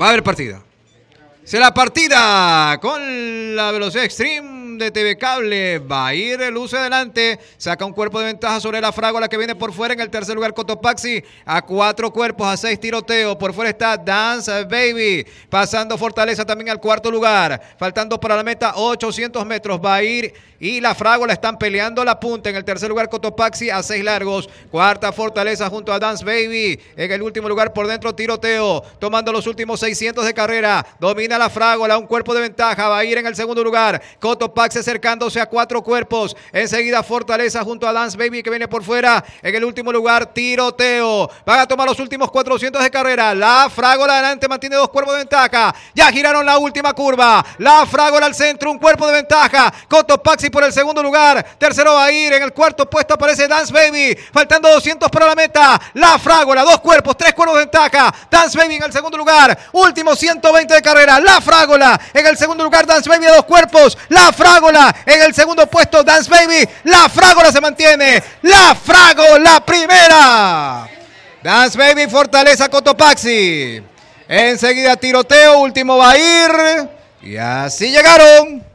Va a haber partida. Se la partida con la velocidad extreme de TV Cable. Va a ir Luce adelante. Saca un cuerpo de ventaja sobre la frágola que viene por fuera. En el tercer lugar, Cotopaxi. A cuatro cuerpos, a seis tiroteos. Por fuera está Dance Baby. Pasando Fortaleza también al cuarto lugar. Faltando para la meta 800 metros. Va a ir y la frágola están peleando la punta. En el tercer lugar, Cotopaxi a seis largos. Cuarta Fortaleza junto a Dance Baby. En el último lugar, por dentro, tiroteo. Tomando los últimos 600 de carrera. Domina la frágola. Un cuerpo de ventaja. Va a ir en el segundo lugar. Cotopaxi acercándose a cuatro cuerpos. Enseguida Fortaleza junto a Dance Baby que viene por fuera. En el último lugar, tiroteo. Van a tomar los últimos 400 de carrera. La Frágola adelante mantiene dos cuerpos de ventaja. Ya giraron la última curva. La Frágola al centro, un cuerpo de ventaja. Coto Cotopaxi por el segundo lugar. Tercero va a ir. En el cuarto puesto aparece Dance Baby. Faltando 200 para la meta. La Frágola, dos cuerpos, tres cuerpos de ventaja. Dance Baby en el segundo lugar. Último 120 de carrera. La Frágola en el segundo lugar. Dance Baby a dos cuerpos. La Frágola. En el segundo puesto, Dance Baby. La fragola se mantiene. La la primera. Dance Baby, Fortaleza, Cotopaxi. Enseguida tiroteo, último va a ir. Y así llegaron.